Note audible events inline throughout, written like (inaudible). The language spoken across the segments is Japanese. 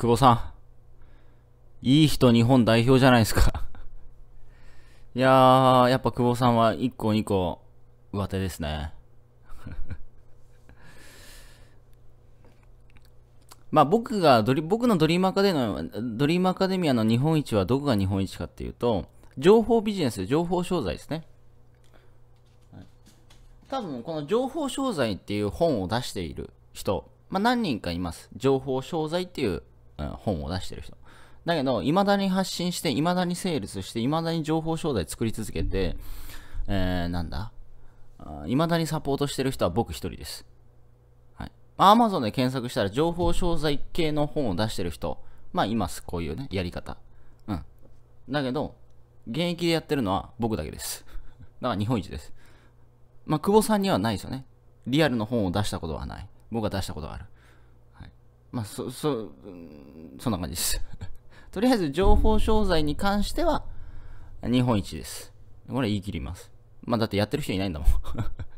久保さん、いい人日本代表じゃないですかいやー、やっぱ久保さんは1個2個上手ですね (laughs) まあ僕がドリ、僕のドリームアカデミアの、ドリームアカデミアの日本一はどこが日本一かっていうと、情報ビジネス、情報商材ですね。多分この情報商材っていう本を出している人、まあ、何人かいます。情報商材っていう本を出してる人。だけど、未だに発信して、未だにセールスして、未だに情報商材作り続けて、えー、なんだ未だにサポートしてる人は僕一人です。はい。アマゾンで検索したら、情報商材系の本を出してる人、まあ今す、こういうね、やり方。うん。だけど、現役でやってるのは僕だけです。(laughs) だから日本一です。まあ、久保さんにはないですよね。リアルの本を出したことはない。僕が出したことがある。まあ、そ、そ、そんな感じです (laughs) とりあえず情報商材に関しては、日本一です。これ言い切ります。まあ、だってやってる人いないんだもん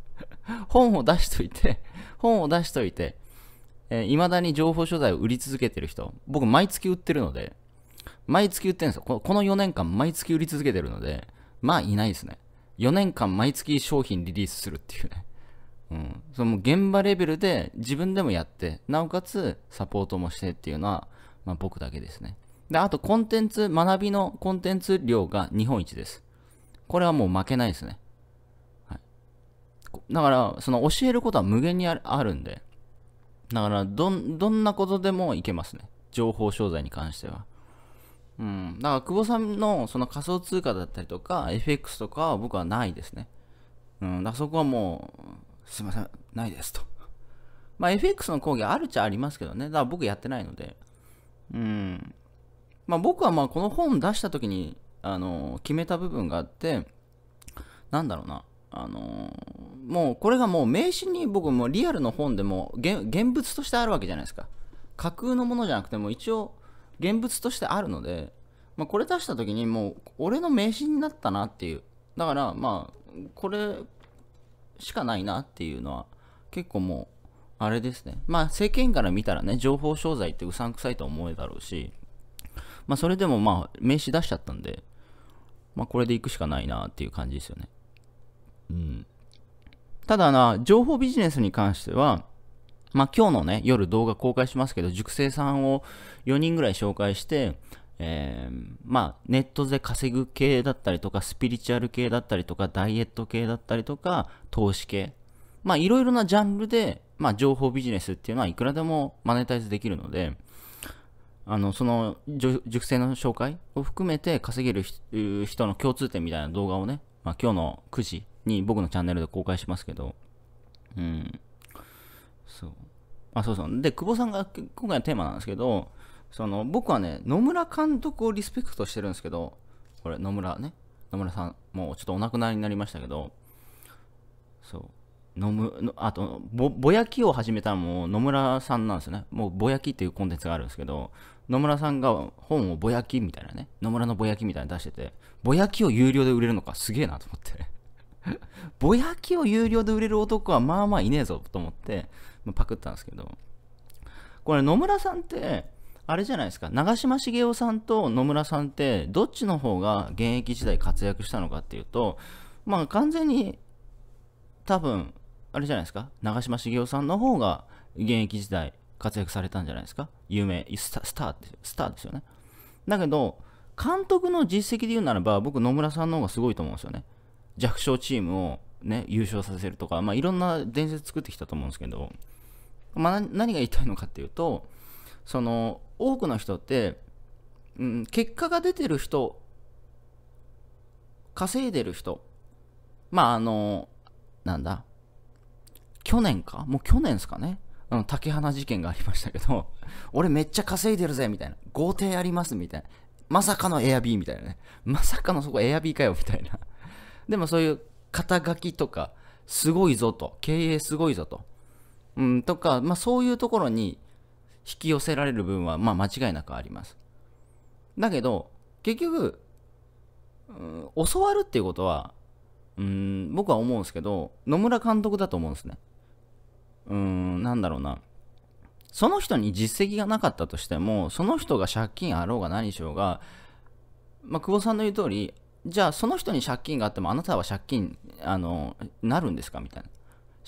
(laughs) 本を出しといて、本を出しといて、えー、未だに情報商材を売り続けてる人、僕毎月売ってるので、毎月売ってるんですよ。この4年間毎月売り続けてるので、まあいないですね。4年間毎月商品リリースするっていうね。うん、その現場レベルで自分でもやってなおかつサポートもしてっていうのは、まあ、僕だけですねであとコンテンツ学びのコンテンツ量が日本一ですこれはもう負けないですね、はい、だからその教えることは無限にあるんでだからどんなことでもいけますね情報商材に関してはうん、だから久保さんのその仮想通貨だったりとか FX とかは僕はないですね。うん、だそこはもうすいません、ないですと。まあ、FX の講義あるっちゃありますけどね。だから僕やってないので。うん。まあ、僕はまあこの本出した時に、あのー、決めた部分があって、なんだろうな。あのー、もうこれがもう名刺に僕もリアルの本でも現物としてあるわけじゃないですか。架空のものじゃなくても一応現物としてあるので、まあ、これ出した時にもう俺の名刺になったなっていう。だからまあこれしかないなっていうのは結構もうあれですねまあ政権から見たらね情報商材ってうさんくさいと思うだろうしまあそれでもまあ名刺出しちゃったんでまあこれで行くしかないなっていう感じですよねうんただな情報ビジネスに関してはまあ今日のね夜動画公開しますけど熟成さんを4人ぐらい紹介してえー、まあ、ネットで稼ぐ系だったりとか、スピリチュアル系だったりとか、ダイエット系だったりとか、投資系。まあ、いろいろなジャンルで、まあ、情報ビジネスっていうのはいくらでもマネタイズできるので、あの、その、熟成の紹介を含めて稼げる人の共通点みたいな動画をね、まあ、今日の9時に僕のチャンネルで公開しますけど、うん。そう。あ、そうそう。で、久保さんが今回のテーマなんですけど、その僕はね野村監督をリスペクトしてるんですけどこれ野村ね野村さんもうちょっとお亡くなりになりましたけどそう野むあとぼやきを始めたのも野村さんなんですよねもうぼやきっていうコンテンツがあるんですけど野村さんが本をぼやきみたいなね野村のぼやきみたいなの出しててぼやきを有料で売れるのかすげえなと思って (laughs) ぼやきを有料で売れる男はまあまあいねえぞと思って、まあ、パクったんですけどこれ野村さんってあれじゃないですか長嶋茂雄さんと野村さんってどっちの方が現役時代活躍したのかっていうとまあ完全に多分あれじゃないですか長嶋茂雄さんの方が現役時代活躍されたんじゃないですか有名スターですスターですよねだけど監督の実績で言うならば僕野村さんの方がすごいと思うんですよね弱小チームをね優勝させるとかまあいろんな伝説作ってきたと思うんですけど、まあ、何が言いたいのかっていうとその多くの人って、うん、結果が出てる人稼いでる人まああのなんだ去年かもう去年ですかねあの竹花事件がありましたけど (laughs) 俺めっちゃ稼いでるぜみたいな豪邸ありますみたいなまさかのエアビーみたいなねまさかのそこエアビーかよみたいなでもそういう肩書きとかすごいぞと経営すごいぞとうんとかまあそういうところにき寄せられる分は、まあ、間違いなくあります。だけど、結局、うん、教わるっていうことは、うん、僕は思うんですけど、野村監督だと思うんですね。うん、なんだろうな。その人に実績がなかったとしても、その人が借金あろうが何しようが、まあ、久保さんの言う通り、じゃあその人に借金があってもあなたは借金あのなるんですかみたいな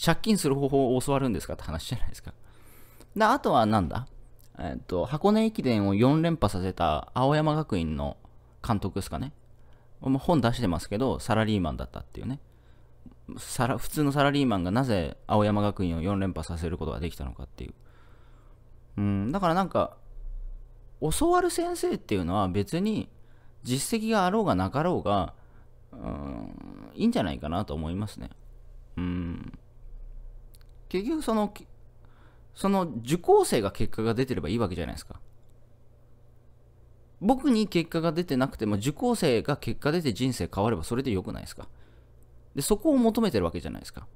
借金する方法を教わるんですかって話じゃないですかであとはなんだえっと、箱根駅伝を4連覇させた青山学院の監督ですかね。もう本出してますけど、サラリーマンだったっていうね。サラ普通のサラリーマンがなぜ青山学院を4連覇させることができたのかっていう。うん、だからなんか、教わる先生っていうのは別に実績があろうがなかろうが、うん、いいんじゃないかなと思いますね。うん。結局そのその受講生が結果が出てればいいわけじゃないですか。僕に結果が出てなくても受講生が結果出て人生変わればそれで良くないですか。で、そこを求めてるわけじゃないですか。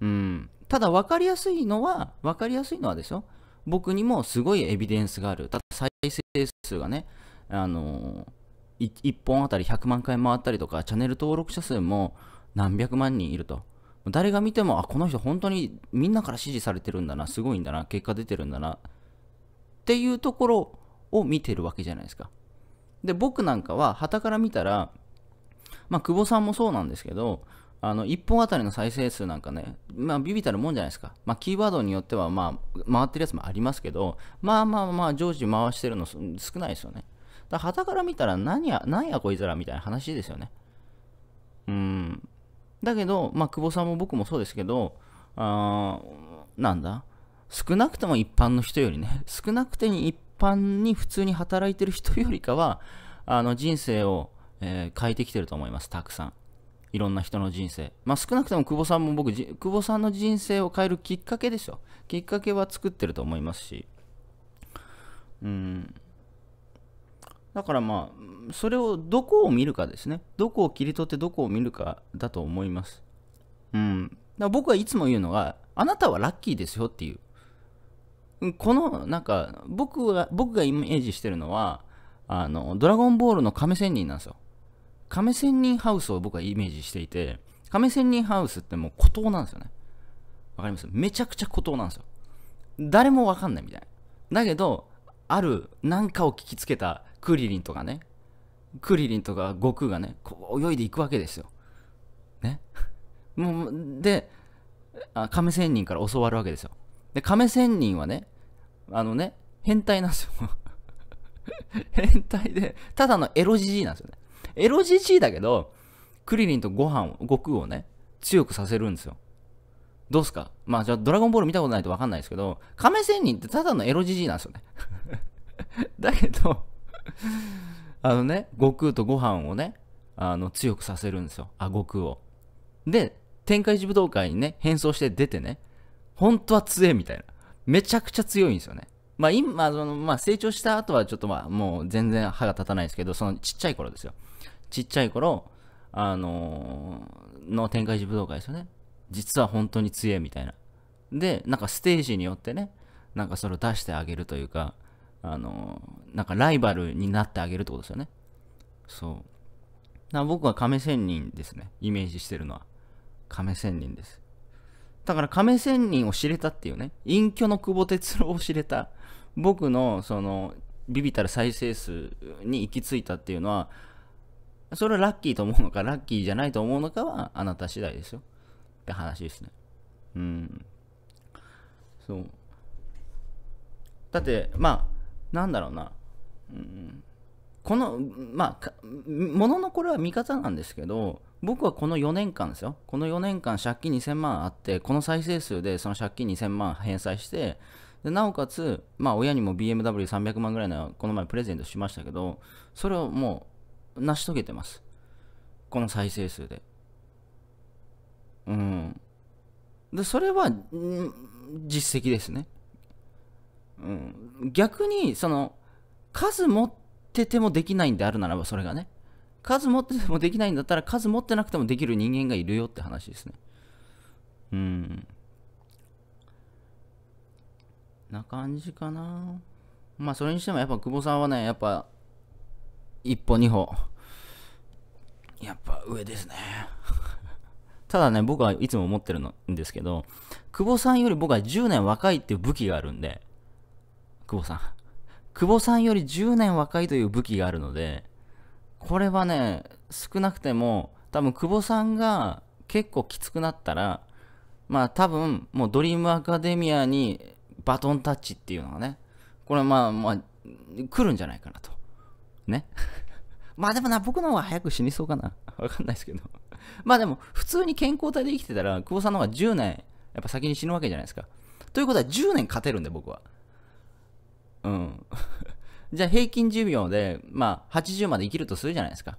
うん。ただ分かりやすいのは、分かりやすいのはですよ。僕にもすごいエビデンスがある。ただ再生数がね、あのー、1本あたり100万回回ったりとか、チャンネル登録者数も何百万人いると。誰が見ても、あ、この人本当にみんなから支持されてるんだな、すごいんだな、結果出てるんだな、っていうところを見てるわけじゃないですか。で、僕なんかは、旗から見たら、まあ、久保さんもそうなんですけど、あの、1本あたりの再生数なんかね、まあ、ビビたるもんじゃないですか。まあ、キーワードによっては、まあ、回ってるやつもありますけど、まあまあまあ、常時回してるの少ないですよね。だから、旗から見たら、何や、何やこいつらみたいな話ですよね。うん。だけど、まあ、久保さんも僕もそうですけど、あなんだ、少なくとも一般の人よりね、少なくてに一般に普通に働いてる人よりかは、あの人生を、えー、変えてきてると思います、たくさん。いろんな人の人生。まあ、少なくとも久保さんも僕、久保さんの人生を変えるきっかけですよ。きっかけは作ってると思いますし。うん。だからまあそれをどこを見るかですねどこを切り取ってどこを見るかだと思いますうんだから僕はいつも言うのがあなたはラッキーですよっていうこのなんか僕が僕がイメージしてるのはあのドラゴンボールの亀仙人なんですよ亀仙人ハウスを僕はイメージしていて亀仙人ハウスってもう孤島なんですよねわかりますめちゃくちゃ孤島なんですよ誰もわかんないみたいなだけどある何かを聞きつけたクリリンとかね、クリリンとか悟空がね、こう泳いでいくわけですよ。ね。(laughs) もう、で、あ亀仙人から教わるわけですよ。で、亀仙人はね、あのね、変態なんですよ。(laughs) 変態で、ただのエロじじいなんですよね。エロじじいだけど、クリリンとご飯を、悟空をね、強くさせるんですよ。どうすかまあじゃあドラゴンボール見たことないとわかんないですけど、亀仙人ってただのエロじじいなんですよね。(laughs) だけどあのね、悟空とご飯をね、あの強くさせるんですよ。あ、悟空を。で、天開一武道会にね、変装して出てね、本当は強えみたいな。めちゃくちゃ強いんですよね。まあ今、そのまあ、成長した後はちょっとまあもう全然歯が立たないですけど、そのちっちゃい頃ですよ。ちっちゃい頃、あのー、の天下一武道会ですよね。実は本当に強えみたいな。で、なんかステージによってね、なんかそれを出してあげるというか、あの、なんかライバルになってあげるってことですよね。そう。な僕は亀仙人ですね。イメージしてるのは。亀仙人です。だから亀仙人を知れたっていうね、隠居の久保哲郎を知れた、僕のその、ビビたる再生数に行き着いたっていうのは、それはラッキーと思うのか、ラッキーじゃないと思うのかは、あなた次第ですよ。って話ですね。うん。そう。だって、まあ、なんだろうな、うん、この、まあ、もののこれは見方なんですけど、僕はこの4年間ですよ、この4年間借金2000万あって、この再生数でその借金2000万返済して、でなおかつ、まあ、親にも BMW300 万ぐらいのこの前プレゼントしましたけど、それをもう成し遂げてます。この再生数で。うん。で、それは、実績ですね。うん、逆にその数持っててもできないんであるならばそれがね数持っててもできないんだったら数持ってなくてもできる人間がいるよって話ですねうんな感じかなまあそれにしてもやっぱ久保さんはねやっぱ一歩二歩やっぱ上ですね (laughs) ただね僕はいつも思ってるんですけど久保さんより僕は10年若いっていう武器があるんで久保さん。久保さんより10年若いという武器があるので、これはね、少なくても、多分久保さんが結構きつくなったら、まあ多分、もうドリームアカデミアにバトンタッチっていうのがね、これはまあまあ、来るんじゃないかなと。ね。(laughs) まあでもな、僕の方が早く死にそうかな。わかんないですけど。まあでも、普通に健康体で生きてたら、久保さんの方が10年、やっぱ先に死ぬわけじゃないですか。ということは10年勝てるんで、僕は。うん。(laughs) じゃあ平均寿命で、まあ、80まで生きるとするじゃないですか。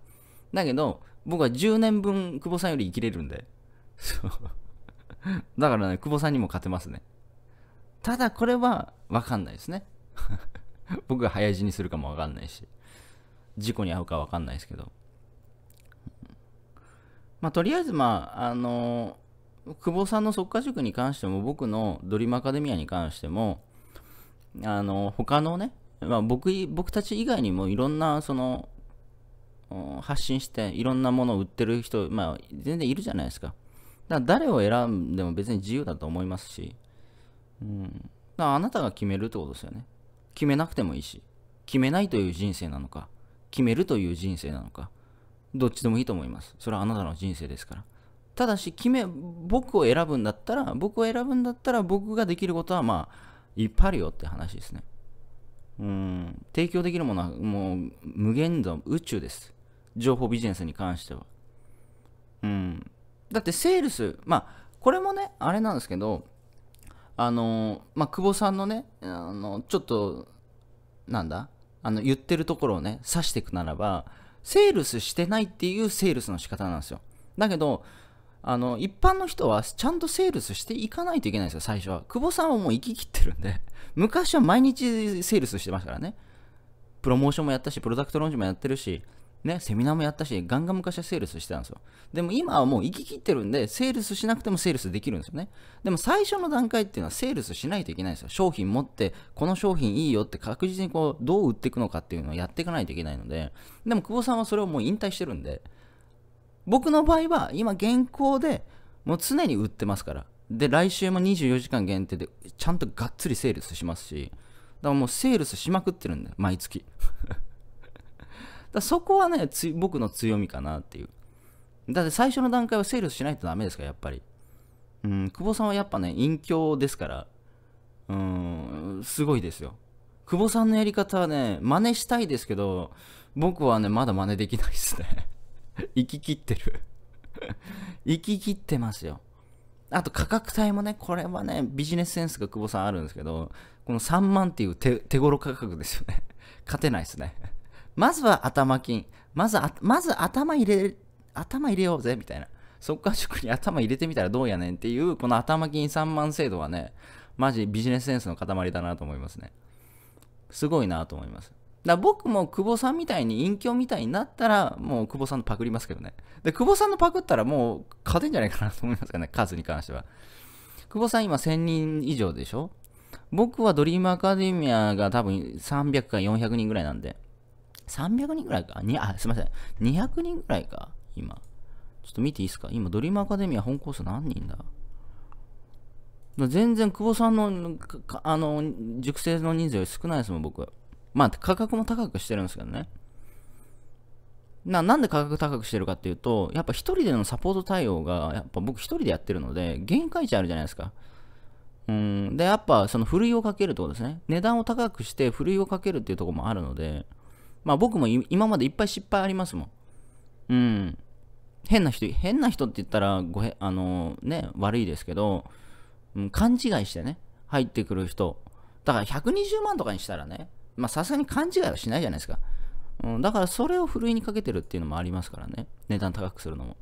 だけど、僕は10年分、久保さんより生きれるんで。そう。だからね、久保さんにも勝てますね。ただ、これは、わかんないですね。(laughs) 僕が早死にするかもわかんないし、事故に遭うかわかんないですけど。まあ、とりあえず、まあ、あのー、久保さんの即家塾に関しても、僕のドリームアカデミアに関しても、あの、他のね、まあ、僕、僕たち以外にもいろんな、その、発信して、いろんなものを売ってる人、まあ、全然いるじゃないですか。だから誰を選んでも別に自由だと思いますし、うん。だあなたが決めるってことですよね。決めなくてもいいし、決めないという人生なのか、決めるという人生なのか、どっちでもいいと思います。それはあなたの人生ですから。ただし、決め、僕を選ぶんだったら、僕を選ぶんだったら、僕ができることは、まあ、いっぱいあるよって話ですね。うん、提供できるものはもう無限の宇宙です。情報ビジネスに関しては。うん。だってセールス、まあ、これもね、あれなんですけど、あの、まあ、久保さんのね、あの、ちょっと、なんだあの、言ってるところをね、指していくならば、セールスしてないっていうセールスの仕方なんですよ。だけど、あの、一般の人はちゃんとセールスしていかないといけないんですよ、最初は。久保さんはもう行ききってるんで (laughs) 昔は毎日セールスしてましたからね。プロモーションもやったし、プロダクトローンチもやってるし、ね、セミナーもやったし、ガンガン昔はセールスしてたんですよ。でも今はもう行ききってるんで、セールスしなくてもセールスできるんですよね。でも最初の段階っていうのはセールスしないといけないんですよ。商品持って、この商品いいよって確実にこう、どう売っていくのかっていうのをやっていかないといけないので、でも久保さんはそれをもう引退してるんで、僕の場合は今現行でもう常に売ってますからで来週も24時間限定でちゃんとがっつりセールスしますしだからもうセールスしまくってるんだよ毎月 (laughs) だそこはね僕の強みかなっていうだって最初の段階はセールスしないとダメですからやっぱりうん久保さんはやっぱね隠居ですからうんすごいですよ久保さんのやり方はね真似したいですけど僕はねまだ真似できないですね (laughs) 行ききってる (laughs) 行ききってますよ。あと価格帯もね、これはね、ビジネスセンスが久保さんあるんですけど、この3万っていう手手頃価格ですよね。(laughs) 勝てないですね。まずは頭金。まずまず頭入れ、頭入れようぜ、みたいな。そっか塾に頭入れてみたらどうやねんっていう、この頭金3万制度はね、マジビジネスセンスの塊だなと思いますね。すごいなと思います。だ僕も久保さんみたいに隠居みたいになったら、もう久保さんのパクりますけどね。で、久保さんのパクったらもう勝てんじゃないかなと思いますよね、(laughs) 数に関しては。久保さん今1000人以上でしょ僕はドリームアカデミアが多分300か400人ぐらいなんで。300人ぐらいかにあ、すいません。200人ぐらいか今。ちょっと見ていいですか今、ドリームアカデミア本コース何人だ全然久保さんの、あの、熟成の人数より少ないですもん、僕。まあ、価格も高くしてるんですけどね。ななんで価格高くしてるかっていうと、やっぱ一人でのサポート対応が、やっぱ僕一人でやってるので、限界値あるじゃないですか。うん、で、やっぱそのふるいをかけるってことですね。値段を高くして、ふるいをかけるっていうとこもあるので、まあ僕も今までいっぱい失敗ありますもん。うん。変な人、変な人って言ったらごへ、あのー、ね、悪いですけど、うん、勘違いしてね、入ってくる人。だから120万とかにしたらね、まあさすがに勘違いはしないじゃないですか。うん、だからそれをふるいにかけてるっていうのもありますからね。値段高くするのも。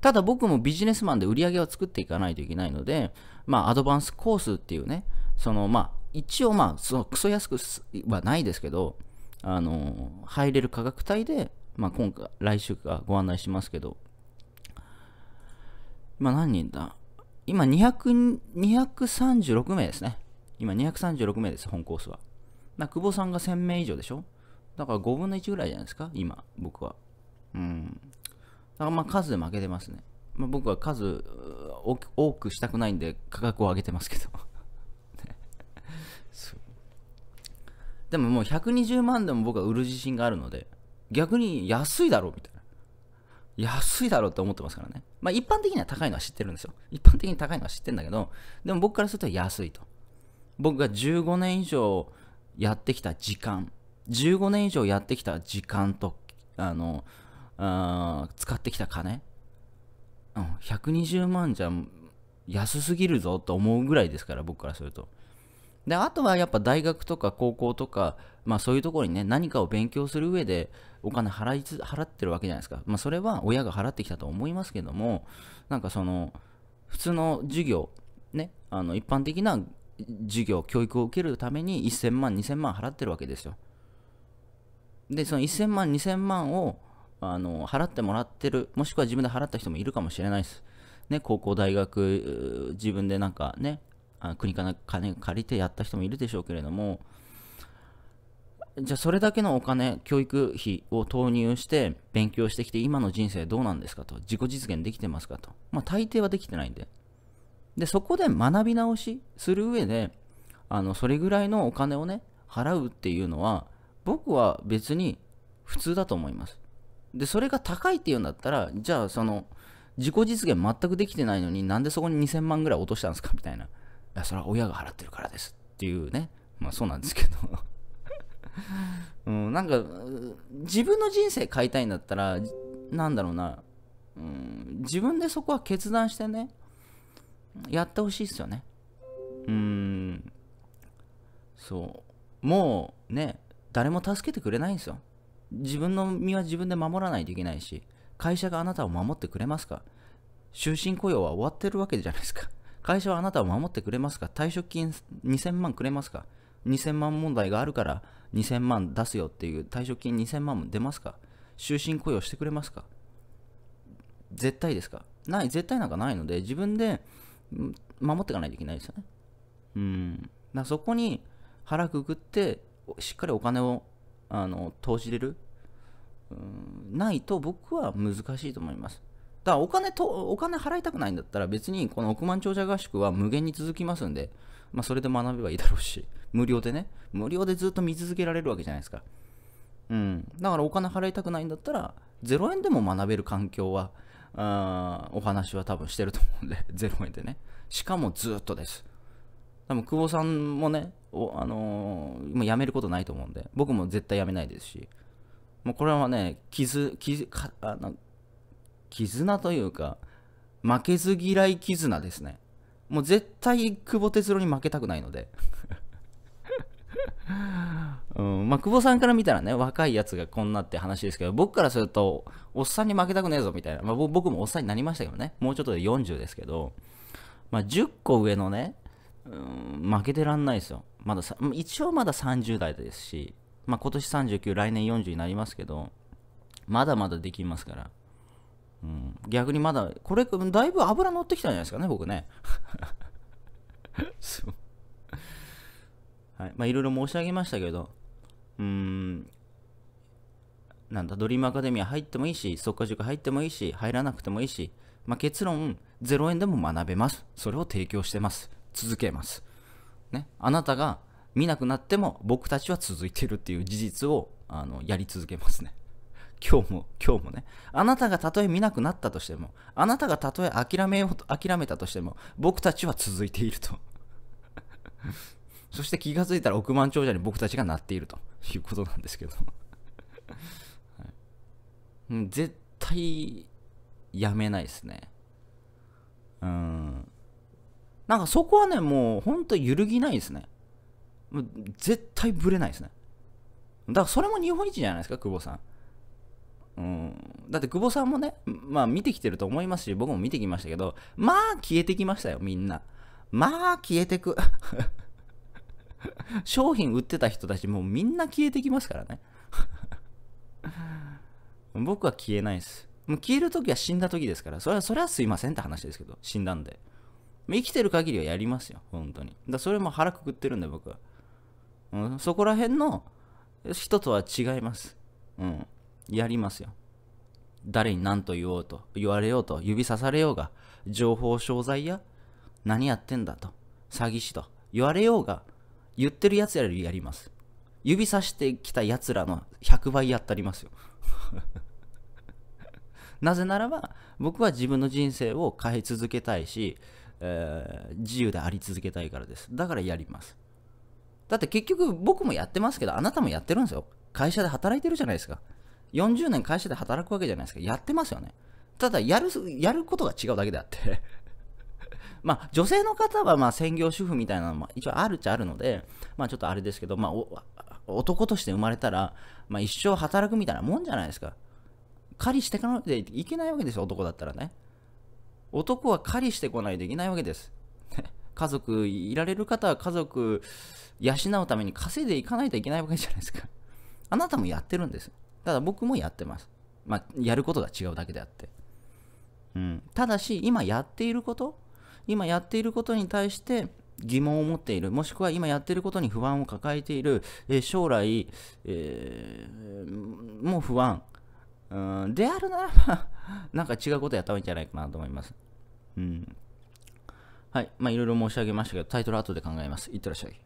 ただ僕もビジネスマンで売り上げを作っていかないといけないので、まあ、アドバンスコースっていうね、その、まあ、一応、まあ、そのクソ安くはないですけど、あの、入れる価格帯で、まあ、今回、来週かご案内しますけど、今何人だ今236名ですね。今236名です、本コースは。だ久保さんが1000名以上でしょだから5分の1ぐらいじゃないですか今、僕は。うん。だからまあ数で負けてますね。まあ、僕は数多くしたくないんで価格を上げてますけど (laughs) でももう120万でも僕は売る自信があるので、逆に安いだろうみたいな。安いだろうって思ってますからね。まあ一般的には高いのは知ってるんですよ。一般的に高いのは知ってるんだけど、でも僕からすると安いと。僕が15年以上やってきた時間15年以上やってきた時間とあのあ使ってきた金、うん、120万じゃ安すぎるぞと思うぐらいですから僕からするとであとはやっぱ大学とか高校とか、まあ、そういうところにね何かを勉強する上でお金払い払ってるわけじゃないですか、まあ、それは親が払ってきたと思いますけどもなんかその普通の授業ねあの一般的な授業、教育を受けるために1000万、2000万払ってるわけですよ。で、その1000万、2000万をあの払ってもらってる、もしくは自分で払った人もいるかもしれないです。ね、高校、大学、自分でなんかね、あ国から金借りてやった人もいるでしょうけれども、じゃあそれだけのお金、教育費を投入して勉強してきて今の人生どうなんですかと、自己実現できてますかと、まあ大抵はできてないんで。で、そこで学び直しする上で、あの、それぐらいのお金をね、払うっていうのは、僕は別に普通だと思います。で、それが高いっていうんだったら、じゃあ、その、自己実現全くできてないのに、なんでそこに2000万ぐらい落としたんですかみたいな。いや、それは親が払ってるからですっていうね。まあ、そうなんですけど。(laughs) うん、なんか、自分の人生変えたいんだったら、なんだろうな、うん、自分でそこは決断してね、やってほしいっすよね。うーん。そう。もうね、誰も助けてくれないんですよ。自分の身は自分で守らないといけないし、会社があなたを守ってくれますか終身雇用は終わってるわけじゃないですか。会社はあなたを守ってくれますか退職金2000万くれますか ?2000 万問題があるから2000万出すよっていう退職金2000万も出ますか終身雇用してくれますか絶対ですかない、絶対なんかないので、自分で守っていかないといけないですよね。うん。だそこに腹くくって、しっかりお金をあの投じれる、うん、ないと僕は難しいと思います。だからお金と、お金払いたくないんだったら別にこの億万長者合宿は無限に続きますんで、まあ、それで学べばいいだろうし、無料でね、無料でずっと見続けられるわけじゃないですか。うん。だからお金払いたくないんだったら、0円でも学べる環境はお話は多分してると思うんで、0 (laughs) 円でね。しかもずっとです。多分久保さんもね、おあのー、や辞めることないと思うんで、僕も絶対辞めないですし、もうこれはね、傷、傷あの絆というか、負けず嫌い絆ですね。もう絶対久保哲郎に負けたくないので (laughs) うん、まあ、久保さんから見たらね、若いやつがこんなって話ですけど、僕からすると、おっさんに負けたくねえぞみたいな、まあ、僕もおっさんになりましたけどね、もうちょっとで40ですけど、まあ、10個上のね、うん、負けてらんないですよ。まだ一応まだ30代ですし、まあ、今年39、来年40になりますけど、まだまだできますから。うん、逆にまだ、これ、だいぶ油乗ってきたんじゃないですかね、僕ね。(laughs) はい。まあ、いろいろ申し上げましたけど、うーん、なんだ、ドリームアカデミア入ってもいいし、即化塾入ってもいいし、入らなくてもいいし、まあ、結論、0円でも学べます。それを提供してます。続けます。ね、あなたが見なくなっても僕たちは続いてるっていう事実をあのやり続けますね。今日も、今日もね。あなたがたとえ見なくなったとしても、あなたがたとえ諦めようと、諦めたとしても、僕たちは続いていると。そして気がついたら億万長者に僕たちがなっていると。いうことなんですけどはい、絶対やめないですねうんなんかそこはねもうほんと揺るぎないですね絶対ぶれないですねだからそれも日本一じゃないですか久保さんうん、だって久保さんもね、まあ見てきてると思いますし、僕も見てきましたけど、まあ消えてきましたよ、みんな。まあ消えてく。商品売ってた人たちもうみんな消えてきますからね僕は消えないです。もう消えるときは死んだときですから、それは、それはすいませんって話ですけど、死んだんで。生きてる限りはやりますよ、本当に。だそれも腹くくってるんで、僕は。うん、そこら辺の人とは違います。うん。やりますよ。誰に何と言おうと、言われようと、指さされようが、情報商材や、何やってんだと、詐欺師と言われようが、言ってるやつよりやります。指さしてきたやつらの100倍やったりますよ。(laughs) なぜならば、僕は自分の人生を変え続けたいし、えー、自由であり続けたいからです。だからやります。だって結局僕もやってますけど、あなたもやってるんですよ。会社で働いてるじゃないですか。40年会社で働くわけじゃないですか。やってますよね。ただ、やる、やることが違うだけであってまあ、女性の方はまあ専業主婦みたいなのも一応あるっちゃあるので、まあ、ちょっとあれですけど、まあ、男として生まれたら、まあ、一生働くみたいなもんじゃないですか。狩りしてかないといけないわけですよ、男だったらね。男は狩りしてこないといけないわけです。(laughs) 家族、いられる方は家族養うために稼いでいかないといけないわけじゃないですか。あなたもやってるんです。ただ僕もやってます。まあ、やることが違うだけであって。うん、ただし、今やっていること、今やっていることに対して疑問を持っている、もしくは今やっていることに不安を抱えている、えー、将来、えー、もう不安、うであるならば、(laughs) なんか違うことやった方がいいんじゃないかなと思います。うん。はい。まあ、いろいろ申し上げましたけど、タイトル後で考えます。いってらっしゃい。